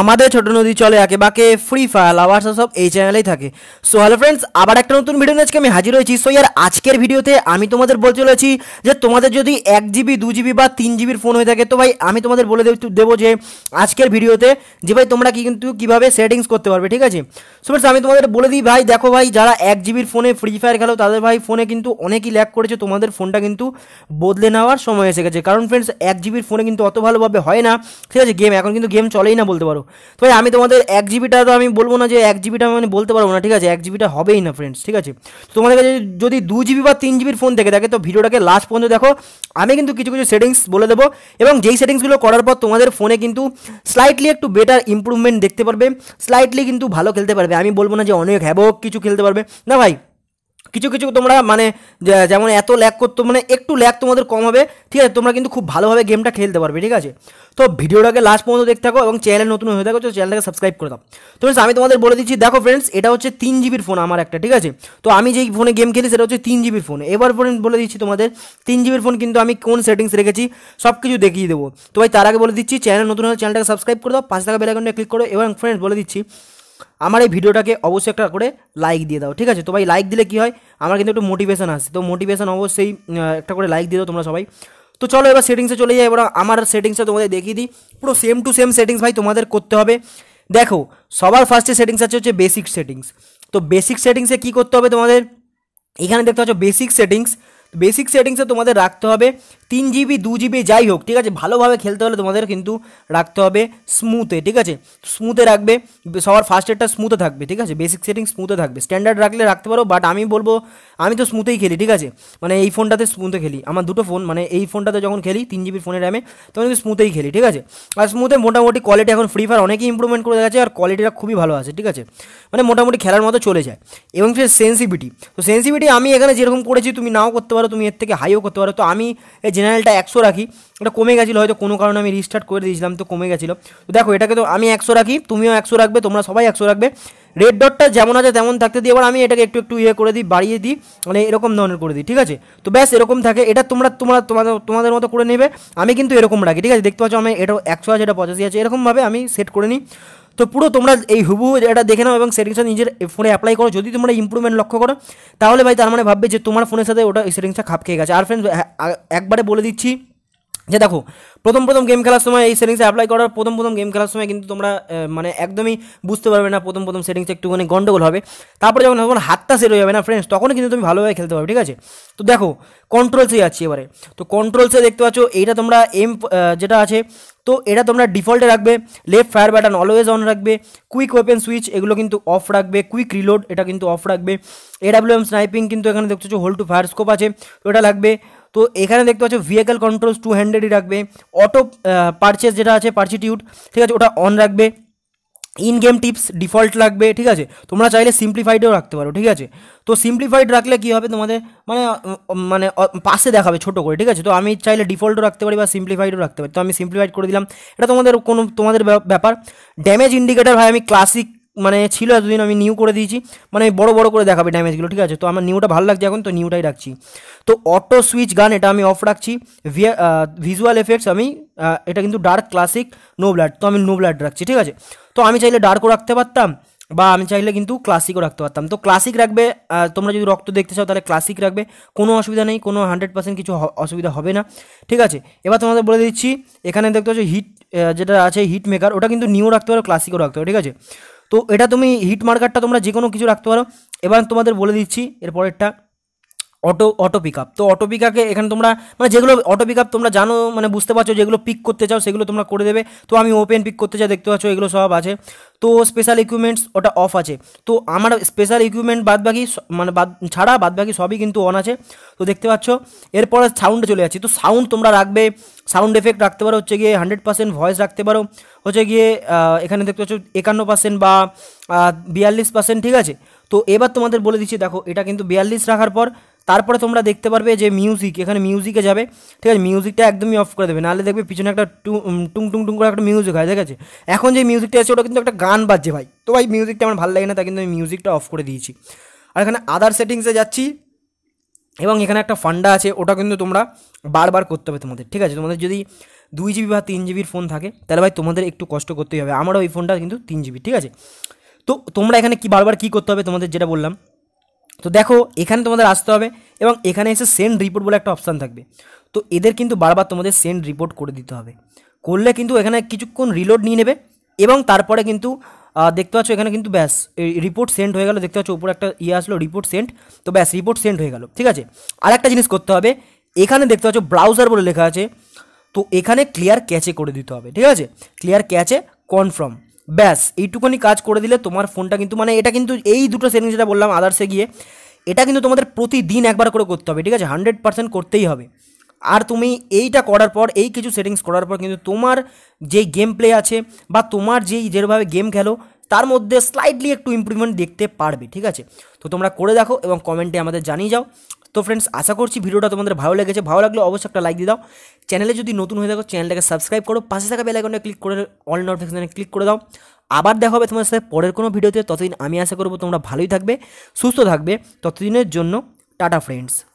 আমাদের ছোট নদী চলে আঁকে ফ্রি ফায়ার লাভার্স সব এই চ্যানেলেই থাকে সো হ্যালো ফ্রেন্ডস আবার একটা নতুন ভিডিও নিয়ে আজকে আমি হাজির হয়েছি সো ইয়ার আজকের ভিডিওতে আমি তোমাদের বলতে চলেছি যে তোমাদের যদি এক জিবি দু জিবি বা তিন জিবির ফোন হয়ে থাকে তো ভাই আমি তোমাদের বলে দেবো যে আজকের ভিডিওতে যে ভাই তোমরা কি কিন্তু কীভাবে সেটিংস করতে পারবে ঠিক আছে সো ফ্রেন্ডস আমি তোমাদের বলে দিই ভাই দেখো ভাই যারা এক জিবির ফোনে ফ্রি ফায়ার খেলো তাদের ভাই ফোনে কিন্তু অনেকই ল্যাক করেছে তোমাদের ফোনটা কিন্তু বদলে নেওয়ার সময় এসে গেছে কারণ ফ্রেন্ডস এক জিবির ফোনে কিন্তু অত ভালোভাবে হয় না ঠিক আছে গেম এখন কিন্তু গেম চলেই না বলতে পারো পারো তো আমি তোমাদের এক জিবিটা তো আমি বলবো না যে এক জিবিটা আমি মানে বলতে পারবো না ঠিক আছে এক জিবিটা হবেই না ফ্রেন্ডস ঠিক আছে তোমাদের কাছে যদি দু জিবি বা তিন জিবির ফোন থেকে থাকে তো ভিডিওটাকে লাস্ট পর্যন্ত দেখো আমি কিন্তু কিছু কিছু সেটিংস বলে দেবো এবং যেই সেটিংসগুলো করার পর তোমাদের ফোনে কিন্তু স্লাইটলি একটু বেটার ইম্প্রুভমেন্ট দেখতে পারবে স্লাইটলি কিন্তু ভালো খেলতে পারবে আমি বলবো না যে অনেক হ্যাবক কিছু খেলতে পারবে না ভাই কিছু কিছু তোমরা মানে যেমন এত ল্যাক করতো মানে একটু ল্যাক তোমাদের কম হবে ঠিক আছে তোমরা কিন্তু খুব ভালোভাবে গেমটা খেলতে পারবে ঠিক আছে তো ভিডিওটাকে লাস্ট পর্যন্ত দেখতে থাকো এবং চ্যানেল নতুন হয়ে থাকো তো চ্যানেলটাকে সাবস্ক্রাইব করে দাও তো আমি তোমাদের বলে দিচ্ছি দেখো ফ্রেন্ডস এটা হচ্ছে তিন জিবির ফোন আমার একটা ঠিক আছে তো আমি যেই ফোনে গেম খেলি সেটা হচ্ছে তিন জিবির ফোন এবার ফোন বলে দিচ্ছি তোমাদের তিন জিবির ফোন কিন্তু আমি কোন সেটিংস রেখেছি সব কিছু দেখিয়ে দেবো তো ভাই তার আগে বলে দিচ্ছি চ্যানেল নতুন হলে চ্যানেলটাকে সাবস্ক্রাইব করে দাও পাঁচ টাকা বেলাকনটা ক্লিক করো এবং ফ্রেন্ডস বলে দিচ্ছি আমার এই ভিডিওটাকে অবশ্যই একটা করে লাইক দিয়ে দাও ঠিক আছে তো ভাই লাইক দিলে কি হয় আমার কিন্তু একটু মোটিভেশন আসে তো মোটিভেশন অবশ্যই একটা করে লাইক দিয়ে দাও তোমরা সবাই তো চলো এবার সেটিংসে চলে যাই এবার আমার সেটিংসে তোমাদের দেখিয়ে দিই পুরো সেম টু সেম সেটিংস ভাই তোমাদের করতে হবে দেখো সবার ফার্স্টে সেটিংস আছে হচ্ছে বেসিক সেটিংস তো বেসিক সেটিংসে কি করতে হবে তোমাদের এখানে দেখতে পাচ্ছ বেসিক সেটিংস বেসিক সেটিংসে তোমাদের রাখতে হবে তিন জিবি দু জিবি যাই হোক ঠিক আছে ভালোভাবে খেলতে হলে তোমাদের কিন্তু রাখতে হবে স্মুথে ঠিক আছে স্মুথে রাখবে সবার ফার্স্ট এডটা স্মুথে থাকবে ঠিক আছে বেসিক সেটিং স্মুথে থাকবে স্ট্যান্ডার্ড রাখলে রাখতে পারো বাট আমি বলবো আমি তো স্মুথেই খেলি ঠিক আছে মানে এই ফোনটাতে স্মুথে খেলি আমার দুটো ফোন মানে এই ফোনটাতে যখন খেলি তিন জিবির ফোনের র্যামে তখন কিন্তু স্মুথেই খেলি ঠিক আছে আর স্মুথে মোটামুটি কোয়ালিটি এখন ফ্রি ফায়ার অনেকই ইম্প্রুভমেন্ট করে গেছে আর কোয়ালিটিটা খুবই ভালো আছে ঠিক আছে মানে মোটামুটি খেলার মতো চলে যায় এবং সে সেন্সিভিটি তো সেন্সিভিটি আমি এখানে যেরকম করেছি তুমি নাও করতে পারো তুমি এর থেকে হাইও করতে পারো তো আমি যে জেনারেলটা একশো রাখি এটা কমে গেছিলো হয়তো কোনো কারণে আমি রিস্টার্ট করে দিয়েছিলাম তো কমে গেছিলো তো দেখো এটাকে তো আমি একশো রাখি তুমিও একশো রাখবে তোমরা সবাই একশো রাখবে রেড ডটটা যেমন আছে তেমন থাকতে দিই এবার আমি এটাকে একটু একটু ইয়ে করে দিই বাড়িয়ে দিই মানে এরকম ধরনের করে দিই ঠিক আছে তো ব্যাস এরকম থাকে এটা তোমরা তোমরা তোমাদের তোমাদের মতো করে নেবে আমি কিন্তু এরকম রাখি ঠিক আছে দেখতে পাচ্ছ আমি এটা একশো আছে এটা পঁচাশি আছে এরকমভাবে আমি সেট করে নিই তো পুরো তোমরা এই হুবু এটা দেখে নাও এবং সেটিংসটা নিজের ফোনে অ্যাপ্লাই করো যদি তোমরা ইম্প্রুভমেন্ট লক্ষ্য করো তাহলে ভাই তার মানে ভাববে যে তোমার ফোনের সাথে ওটা সেটিংসটা খাপ খেয়ে গেছে আর ফ্রেন্ডস হ্যাঁ, একবারে বলে দিচ্ছি যে দেখো প্রথম প্রথম গেম খেলার সময় এই সেটিংসে অ্যাপ্লাই করার প্রথম প্রথম গেম খেলার সময় কিন্তু তোমরা মানে একদমই বুঝতে পারবে না প্রথম প্রথম সেটিংসে একটুখানি গন্ডগোল হবে তারপরে যখন তখন হাতটা সেট হয়ে যাবে না ফ্রেন্ডস তখন কিন্তু তুমি ভালোভাবে খেলতে পারবে ঠিক আছে তো দেখো কন্ট্রোলসে যাচ্ছি এবারে তো কন্ট্রোলসে দেখতে পাচ্ছ এইটা তোমরা এম যেটা আছে তো এটা তোমরা ডিফল্টে রাখবে left fire button always on রাখবে কুইক ওপেন সুইচ এগুলো কিন্তু অফ রাখবে কুইক রিলোড এটা কিন্তু অফ রাখবে এডাব্লিউ এম স্নাইপিং কিন্তু এখানে দেখতে পাচ্ছ হোল টু ফায়ার স্কোপ আছে তো এটা লাগবে তো এখানে দেখতে পাচ্ছ ভেহিক্যাল কন্ট্রোলস টু হ্যান্ডেডই রাখবে অটো পারচেস যেটা আছে পার্চিটিউড ঠিক আছে ওটা অন রাখবে ইন গেম টিপস ডিফল্ট লাগবে ঠিক আছে তোমরা চাইলে সিম্পলিফাইডও রাখতে পারো ঠিক আছে তো সিম্পলিফাইড রাখলে কী হবে তোমাদের মানে মানে পাশে দেখাবে ছোটো করে ঠিক আছে তো আমি চাইলে ডিফল্টও রাখতে পারি বা সিম্পলিফাইডও রাখতে পারি তো আমি সিম্পলিফাইড করে দিলাম এটা তোমাদের কোনো তোমাদের ব্যাপার ড্যামেজ ইন্ডিকেটার হয় আমি ক্লাসিক মানে ছিল এতদিন আমি নিউ করে দিয়েছি মানে বড় বড় করে দেখাবে ড্যামেজগুলো ঠিক আছে তো আমার নিউটা ভালো লাগছে এখন তো নিউটাই রাখছি তো অটো সুইচ গান এটা আমি অফ রাখছি ভিজুয়াল এফেক্টস আমি এটা কিন্তু ডার্ক ক্লাসিক নো ব্লাড তো আমি নো ব্লাড রাখছি ঠিক আছে তো আমি চাইলে ডার্কও রাখতে পারতাম বা আমি চাইলে কিন্তু ক্লাসিকও রাখতে পারতাম তো ক্লাসিক রাখবে তোমরা যদি রক্ত দেখতে চাও তাহলে ক্লাসিক রাখবে কোনো অসুবিধা নেই কোনো হান্ড্রেড পার্সেন্ট কিছু অসুবিধা হবে না ঠিক আছে এবার তোমাদের বলে দিচ্ছি এখানে দেখতে পাচ্ছ হিট যেটা আছে হিট মেকার ওটা কিন্তু নিউ রাখতে পারো ক্লাসিকও রাখতে পারো ঠিক আছে তো এটা তুমি হিট মার্কারটা তোমরা যে কোনো কিছু রাখতে পারো এবার তোমাদের বলে দিচ্ছি এরপরেরটা অটো অটো পিক আপ তো অটো পিক আপকে এখানে তোমরা মানে যেগুলো অটো পিক আপ তোমরা জানো মানে বুঝতে পারছো যেগুলো পিক করতে চাও সেগুলো তোমরা করে দেবে তো আমি ওপেন পিক করতে চাই দেখতে পাচ্ছ এগুলো সব আছে তো স্পেশাল ইকুইপমেন্টস ওটা অফ আছে তো আমার স্পেশাল ইকুইপমেন্ট বাদ বাকি মানে বাদ ছাড়া বাদ বাকি সবই কিন্তু অন আছে তো দেখতে পাচ্ছ এরপরে সাউন্ডে চলে যাচ্ছি তো সাউন্ড তোমরা রাখবে সাউন্ড এফেক্ট রাখতে পারো হচ্ছে গিয়ে হান্ড্রেড পার্সেন্ট ভয়েস রাখতে পারো হচ্ছে গিয়ে এখানে দেখতে পাচ্ছ একান্ন পার্সেন্ট বা বিয়াল্লিশ পার্সেন্ট ঠিক আছে তো এবার তোমাদের বলে দিচ্ছি দেখো এটা কিন্তু বিয়াল্লিশ রাখার পর তারপরে তোমরা দেখতে পারবে যে মিউজিক এখানে মিউজিকে যাবে ঠিক আছে মিউজিকটা একদমই অফ করে দেবে নাহলে দেখবে পিছনে একটা টুং টুং টুং করে একটা মিউজিক হয় ঠিক আছে এখন যে মিউজিকটা আছে ওটা কিন্তু একটা গান বাজছে ভাই তো ভাই মিউজিকটা আমার ভালো লাগে না তাই কিন্তু আমি মিউজিকটা অফ করে দিয়েছি আর এখানে আদার সেটিংসে যাচ্ছি এবং এখানে একটা ফান্ডা আছে ওটা কিন্তু তোমরা বারবার করতে হবে তোমাদের ঠিক আছে তোমাদের যদি দুই জিবি বা তিন জিবির ফোন থাকে তাহলে ভাই তোমাদের একটু কষ্ট করতেই হবে আমারও ওই ফোনটা কিন্তু তিন জিবি ঠিক আছে তো তোমরা এখানে কি বারবার কি করতে হবে তোমাদের যেটা বললাম তো দেখো এখানে তোমাদের আসতে হবে এবং এখানে এসে সেন্ড রিপোর্ট বলে একটা অপশান থাকবে তো এদের কিন্তু বারবার তোমাদের সেন্ড রিপোর্ট করে দিতে হবে করলে কিন্তু এখানে কিছুক্ষণ রিলোড নিয়ে নেবে এবং তারপরে কিন্তু দেখতে পাচ্ছ এখানে কিন্তু ব্যাস রিপোর্ট সেন্ড হয়ে গেল দেখতে পাচ্ছ উপরে একটা ইয়ে আসলো রিপোর্ট সেন্ড তো ব্যাস রিপোর্ট সেন্ড হয়ে গেল ঠিক আছে আর একটা জিনিস করতে হবে এখানে দেখতে পাচ্ছ ব্রাউজার বলে লেখা আছে তো এখানে ক্লিয়ার ক্যাচে করে দিতে হবে ঠিক আছে ক্লিয়ার ক্যাচে কনফার্ম ব্যাস এইটুকুনি কাজ করে দিলে তোমার ফোনটা কিন্তু মানে এটা কিন্তু এই দুটো সেটিংস যেটা বললাম আদার্সে গিয়ে এটা কিন্তু তোমাদের প্রতিদিন একবার করে করতে হবে ঠিক আছে হান্ড্রেড পার্সেন্ট করতেই হবে আর তুমি এইটা করার পর এই কিছু সেটিংস করার পর কিন্তু তোমার যেই গেম প্লে আছে বা তোমার যেই যেভাবে গেম খেলো তার মধ্যে স্লাইডলি একটু ইম্প্রুভমেন্ট দেখতে পারবে ঠিক আছে তো তোমরা করে দেখো এবং কমেন্টে আমাদের জানিয়ে যাও তো ফ্রেন্ডস আশা করছি ভিডিওটা তোমাদের ভালো লেগেছে ভালো লাগলে অবশ্যই একটা লাইক দিয়ে দাও চ্যানেলে যদি নতুন হয়ে থাকো চ্যানেলটাকে সাবস্ক্রাইব করো পাশে থাকা বেলাইকনটা ক্লিক করে অল নোটিফিকেশানে ক্লিক করে দাও আবার দেখা হবে তোমার সাথে পরের কোনো ভিডিওতে ততদিন আমি আশা করবো তোমরা ভালোই থাকবে সুস্থ থাকবে ততদিনের জন্য টাটা ফ্রেন্ডস